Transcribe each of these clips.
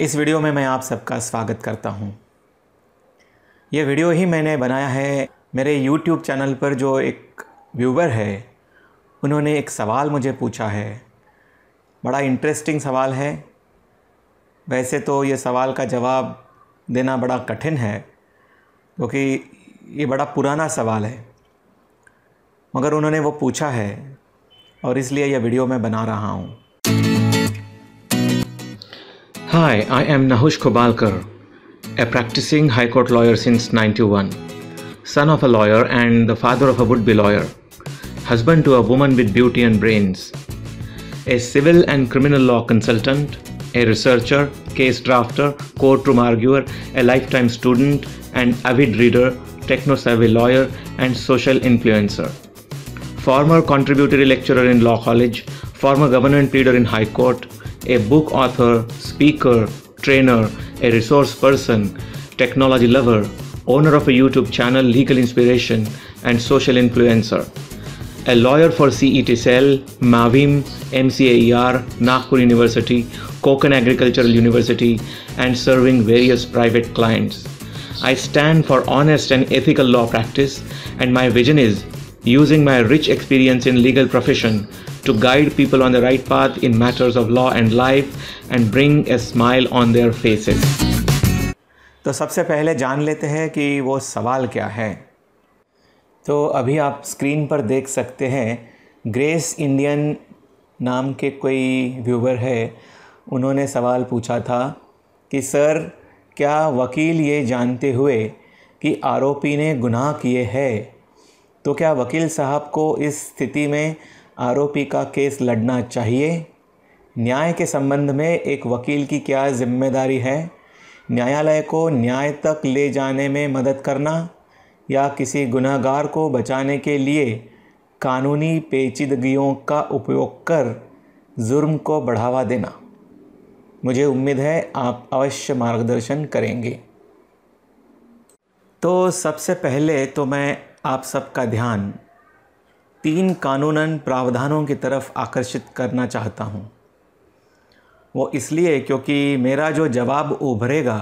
इस वीडियो में मैं आप सबका स्वागत करता हूं। यह वीडियो ही मैंने बनाया है मेरे YouTube चैनल पर जो एक व्यूवर है उन्होंने एक सवाल मुझे पूछा है बड़ा इंटरेस्टिंग सवाल है वैसे तो ये सवाल का जवाब देना बड़ा कठिन है क्योंकि ये बड़ा पुराना सवाल है मगर उन्होंने वो पूछा है और इसलिए यह वीडियो मैं बना रहा हूँ Hi, I am Nahush Kobalkar, a practicing High Court lawyer since 91, son of a lawyer and the father of a would be lawyer, husband to a woman with beauty and brains, a civil and criminal law consultant, a researcher, case drafter, courtroom arguer, a lifetime student, and avid reader, techno savvy lawyer, and social influencer. Former contributory lecturer in law college, former government pleader in High Court, a book author, speaker, trainer, a resource person, technology lover, owner of a YouTube channel, legal inspiration, and social influencer. A lawyer for CETSL, MAVIM, MCAER, Nagpur University, Kokan Agricultural University, and serving various private clients. I stand for honest and ethical law practice, and my vision is using my rich experience in legal profession to guide people on the right path in matters of law and life and bring a smile on their faces. तो सबसे पहले जान लेते हैं कि वो सवाल क्या है तो अभी आप स्क्रीन पर देख सकते हैं ग्रेस इंडियन नाम के कोई व्यूवर है उन्होंने सवाल पूछा था कि सर क्या वकील ये जानते हुए कि आरोपी ने गुनाह किए हैं तो क्या वकील साहब को इस स्थिति में आरोपी का केस लड़ना चाहिए न्याय के संबंध में एक वकील की क्या जिम्मेदारी है न्यायालय को न्याय तक ले जाने में मदद करना या किसी गुनाहगार को बचाने के लिए कानूनी पेचीदगियों का उपयोग कर जुर्म को बढ़ावा देना मुझे उम्मीद है आप अवश्य मार्गदर्शन करेंगे तो सबसे पहले तो मैं आप सबका ध्यान तीन कानूनन प्रावधानों की तरफ आकर्षित करना चाहता हूँ वो इसलिए क्योंकि मेरा जो जवाब उभरेगा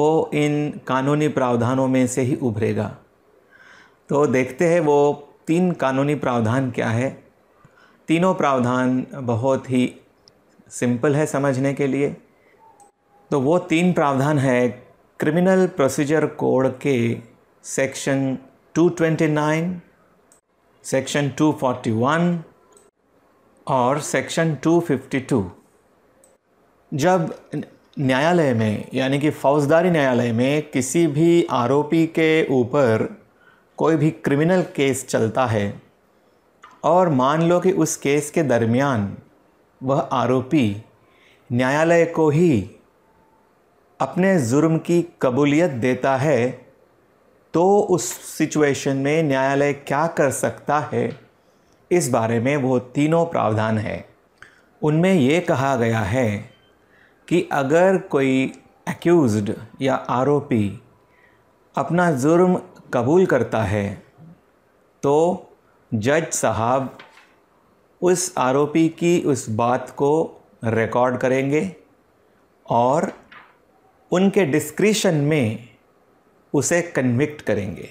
वो इन कानूनी प्रावधानों में से ही उभरेगा तो देखते हैं वो तीन कानूनी प्रावधान क्या है तीनों प्रावधान बहुत ही सिंपल है समझने के लिए तो वो तीन प्रावधान है क्रिमिनल प्रोसीजर कोड के सेक्शन 229 सेक्शन 241 और सेक्शन 252 जब न्यायालय में यानी कि फौजदारी न्यायालय में किसी भी आरोपी के ऊपर कोई भी क्रिमिनल केस चलता है और मान लो कि उस केस के दरमियान वह आरोपी न्यायालय को ही अपने जुर्म की कबूलियत देता है तो उस सिचुएशन में न्यायालय क्या कर सकता है इस बारे में वो तीनों प्रावधान हैं उनमें ये कहा गया है कि अगर कोई एक्यूज्ड या आरोपी अपना जुर्म कबूल करता है तो जज साहब उस आरोपी की उस बात को रिकॉर्ड करेंगे और उनके डिस्क्रिशन में उसे कन्विक्ट करेंगे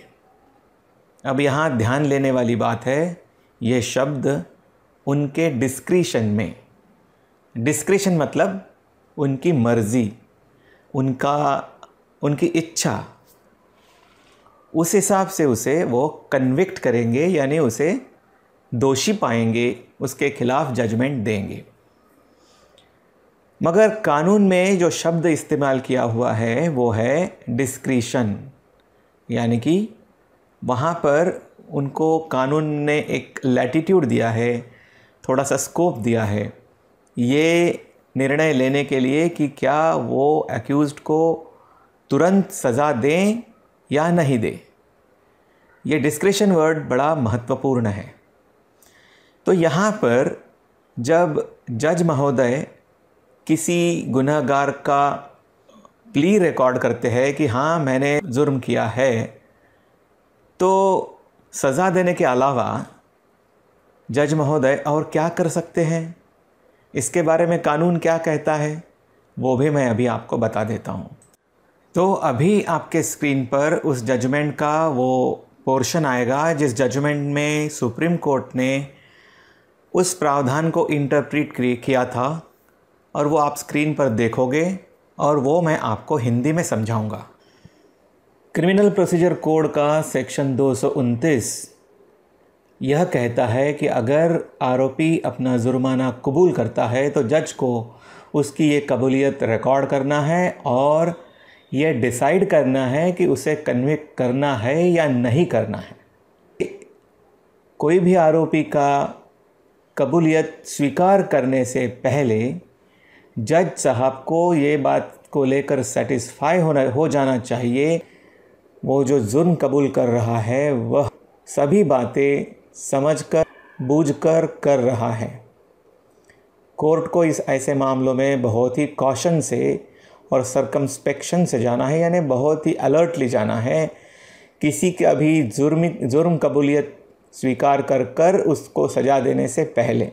अब यहाँ ध्यान लेने वाली बात है ये शब्द उनके डिस्क्रिशन में डिस्क्रिशन मतलब उनकी मर्ज़ी उनका उनकी इच्छा उस हिसाब से उसे वो कन्विक्ट करेंगे यानी उसे दोषी पाएंगे उसके खिलाफ जजमेंट देंगे मगर कानून में जो शब्द इस्तेमाल किया हुआ है वो है डिस्क्रिशन यानी कि वहाँ पर उनको कानून ने एक लैटिट्यूड दिया है थोड़ा सा स्कोप दिया है ये निर्णय लेने के लिए कि क्या वो एक्यूज़ को तुरंत सज़ा दें या नहीं दें ये डिस्क्रिशन वर्ड बड़ा महत्वपूर्ण है तो यहाँ पर जब जज महोदय किसी गुनहगार का प्ली रिकॉर्ड करते हैं कि हाँ मैंने जुर्म किया है तो सज़ा देने के अलावा जज महोदय और क्या कर सकते हैं इसके बारे में कानून क्या कहता है वो भी मैं अभी आपको बता देता हूँ तो अभी आपके स्क्रीन पर उस जजमेंट का वो पोर्शन आएगा जिस जजमेंट में सुप्रीम कोर्ट ने उस प्रावधान को इंटरप्रीट किया था और वो आप स्क्रीन पर देखोगे और वो मैं आपको हिंदी में समझाऊंगा क्रिमिनल प्रोसीजर कोड का सेक्शन दो यह कहता है कि अगर आरोपी अपना जुर्माना कबूल करता है तो जज को उसकी ये कबूलियत रिकॉर्ड करना है और यह डिसाइड करना है कि उसे कन्विक्ट करना है या नहीं करना है कोई भी आरोपी का कबूलियत स्वीकार करने से पहले जज साहब को ये बात को लेकर सेटिस्फाई होना हो जाना चाहिए वो जो जुर्म कबूल कर रहा है वह सभी बातें समझकर बूझकर कर रहा है कोर्ट को इस ऐसे मामलों में बहुत ही कॉशन से और सरकमस्पेक्शन से जाना है यानी बहुत ही अलर्टली जाना है किसी के अभी जुर्म जुर्म कबूलियत स्वीकार कर कर उसको सजा देने से पहले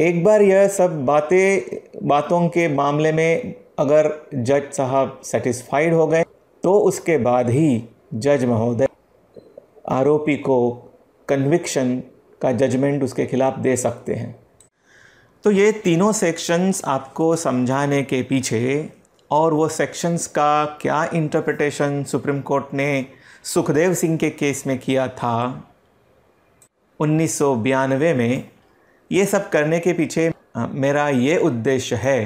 एक बार यह सब बातें बातों के मामले में अगर जज साहब सेटिस्फाइड हो गए तो उसके बाद ही जज महोदय आरोपी को कन्विक्शन का जजमेंट उसके खिलाफ दे सकते हैं तो ये तीनों सेक्शंस आपको समझाने के पीछे और वो सेक्शंस का क्या इंटरप्रिटेशन सुप्रीम कोर्ट ने सुखदेव सिंह के केस में किया था उन्नीस में ये सब करने के पीछे मेरा ये उद्देश्य है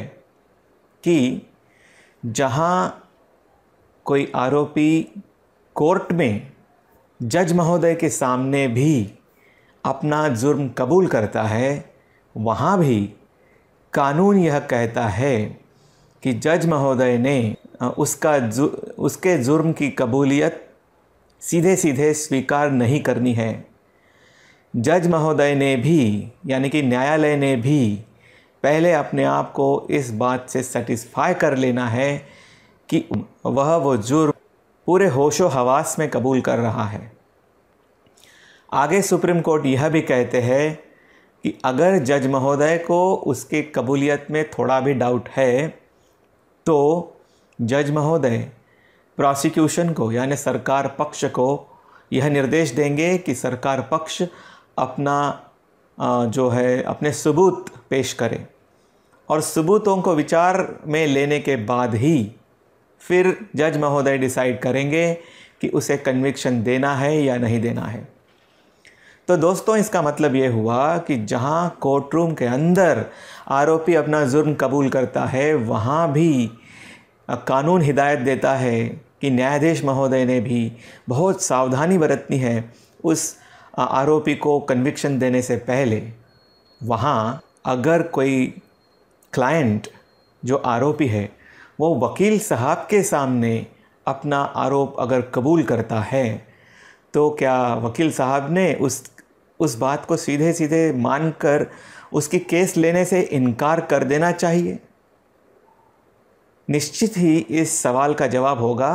कि जहाँ कोई आरोपी कोर्ट में जज महोदय के सामने भी अपना जुर्म कबूल करता है वहाँ भी कानून यह कहता है कि जज महोदय ने उसका जु, उसके जुर्म की कबूलियत सीधे सीधे स्वीकार नहीं करनी है जज महोदय ने भी यानी कि न्यायालय ने भी पहले अपने आप को इस बात से सेटिस्फाई कर लेना है कि वह वो जुर्म पूरे होशो हवास में कबूल कर रहा है आगे सुप्रीम कोर्ट यह भी कहते हैं कि अगर जज महोदय को उसके कबूलियत में थोड़ा भी डाउट है तो जज महोदय प्रोसिक्यूशन को यानी सरकार पक्ष को यह निर्देश देंगे कि सरकार पक्ष अपना जो है अपने सबूत पेश करें और सबूतों को विचार में लेने के बाद ही फिर जज महोदय डिसाइड करेंगे कि उसे कन्विक्शन देना है या नहीं देना है तो दोस्तों इसका मतलब ये हुआ कि जहाँ कोर्ट रूम के अंदर आरोपी अपना जुर्म कबूल करता है वहाँ भी कानून हिदायत देता है कि न्यायाधीश महोदय ने भी बहुत सावधानी बरतनी है उस आरोपी को कन्विक्शन देने से पहले वहाँ अगर कोई क्लाइंट जो आरोपी है वो वकील साहब के सामने अपना आरोप अगर कबूल करता है तो क्या वकील साहब ने उस उस बात को सीधे सीधे मानकर उसकी केस लेने से इनकार कर देना चाहिए निश्चित ही इस सवाल का जवाब होगा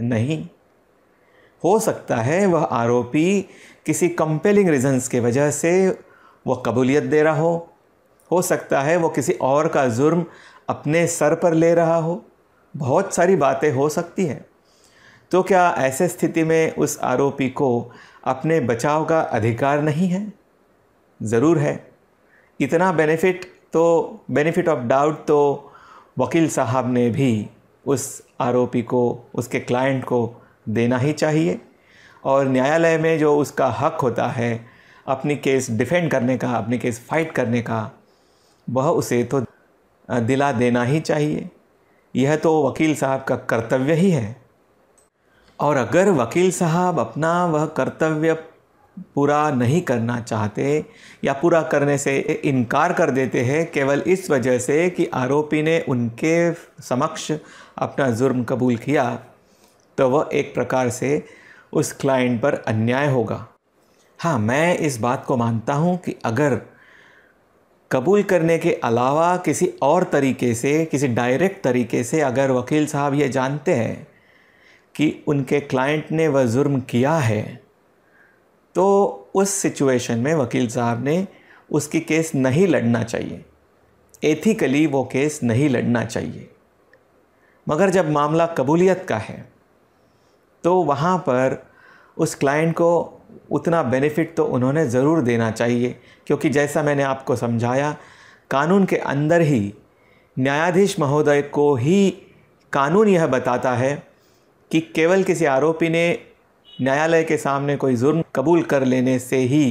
नहीं हो सकता है वह आरोपी किसी कंपेलिंग रीजंस के वजह से वो कबूलियत दे रहा हो हो सकता है वो किसी और का जुर्म अपने सर पर ले रहा हो बहुत सारी बातें हो सकती हैं तो क्या ऐसे स्थिति में उस आरोपी को अपने बचाव का अधिकार नहीं है ज़रूर है इतना बेनिफिट तो बेनिफिट ऑफ डाउट तो वकील साहब ने भी उस आरोपी को उसके क्लाइंट को देना ही चाहिए और न्यायालय में जो उसका हक होता है अपनी केस डिफेंड करने का अपनी केस फाइट करने का वह उसे तो दिला देना ही चाहिए यह तो वकील साहब का कर्तव्य ही है और अगर वकील साहब अपना वह कर्तव्य पूरा नहीं करना चाहते या पूरा करने से इनकार कर देते हैं केवल इस वजह से कि आरोपी ने उनके समक्ष अपना जुर्म कबूल किया तो वह एक प्रकार से उस क्लाइंट पर अन्याय होगा हाँ मैं इस बात को मानता हूँ कि अगर कबूल करने के अलावा किसी और तरीके से किसी डायरेक्ट तरीके से अगर वकील साहब ये जानते हैं कि उनके क्लाइंट ने वह जुर्म किया है तो उस सिचुएशन में वकील साहब ने उसकी केस नहीं लड़ना चाहिए एथिकली वो केस नहीं लड़ना चाहिए मगर जब मामला कबूलियत का है तो वहाँ पर उस क्लाइंट को उतना बेनिफिट तो उन्होंने ज़रूर देना चाहिए क्योंकि जैसा मैंने आपको समझाया कानून के अंदर ही न्यायाधीश महोदय को ही कानून यह बताता है कि केवल किसी आरोपी ने न्यायालय के सामने कोई जुर्म कबूल कर लेने से ही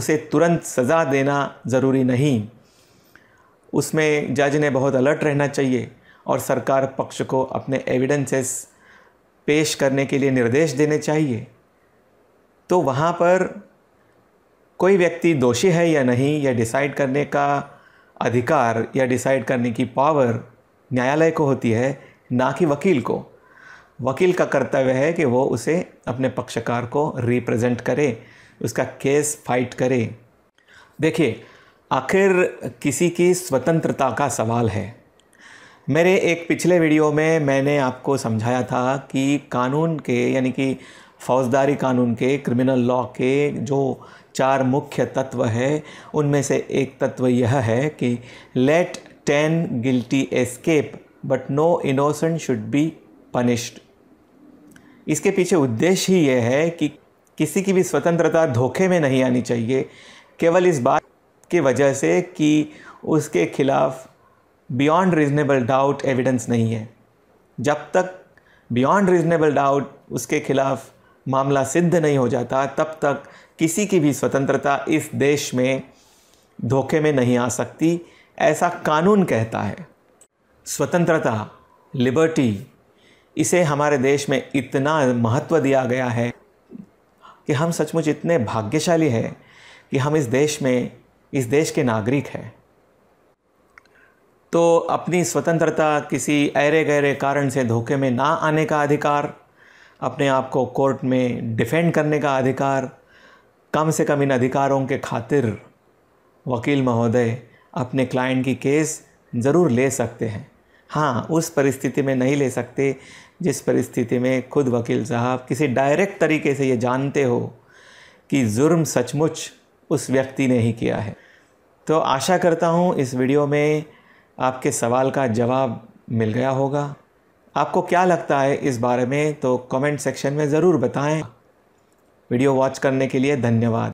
उसे तुरंत सज़ा देना ज़रूरी नहीं उसमें जज ने बहुत अलर्ट रहना चाहिए और सरकार पक्ष को अपने एविडेंसेस पेश करने के लिए निर्देश देने चाहिए तो वहाँ पर कोई व्यक्ति दोषी है या नहीं या डिसाइड करने का अधिकार या डिसाइड करने की पावर न्यायालय को होती है ना कि वकील को वकील का कर्तव्य है कि वो उसे अपने पक्षकार को रिप्रेजेंट करे उसका केस फाइट करे देखिए आखिर किसी की स्वतंत्रता का सवाल है मेरे एक पिछले वीडियो में मैंने आपको समझाया था कि कानून के यानी कि फौजदारी कानून के क्रिमिनल लॉ के जो चार मुख्य तत्व है उनमें से एक तत्व यह है कि let ten guilty escape but no innocent should be punished इसके पीछे उद्देश्य ही यह है कि किसी की भी स्वतंत्रता धोखे में नहीं आनी चाहिए केवल इस बात की वजह से कि उसके खिलाफ़ बियॉन्ड रीज़नेबल डाउट एविडेंस नहीं है जब तक बियॉन्ड रीज़नेबल डाउट उसके खिलाफ मामला सिद्ध नहीं हो जाता तब तक किसी की भी स्वतंत्रता इस देश में धोखे में नहीं आ सकती ऐसा कानून कहता है स्वतंत्रता लिबर्टी इसे हमारे देश में इतना महत्व दिया गया है कि हम सचमुच इतने भाग्यशाली हैं कि हम इस देश में इस देश के नागरिक हैं तो अपनी स्वतंत्रता किसी ऐरे गहरे कारण से धोखे में ना आने का अधिकार अपने आप को कोर्ट में डिफेंड करने का अधिकार कम से कम इन अधिकारों के खातिर वकील महोदय अपने क्लाइंट की केस ज़रूर ले सकते हैं हाँ उस परिस्थिति में नहीं ले सकते जिस परिस्थिति में खुद वकील साहब किसी डायरेक्ट तरीके से ये जानते हो कि जुर्म सचमुच उस व्यक्ति ने ही किया है तो आशा करता हूँ इस वीडियो में आपके सवाल का जवाब मिल गया होगा आपको क्या लगता है इस बारे में तो कमेंट सेक्शन में ज़रूर बताएं वीडियो वॉच करने के लिए धन्यवाद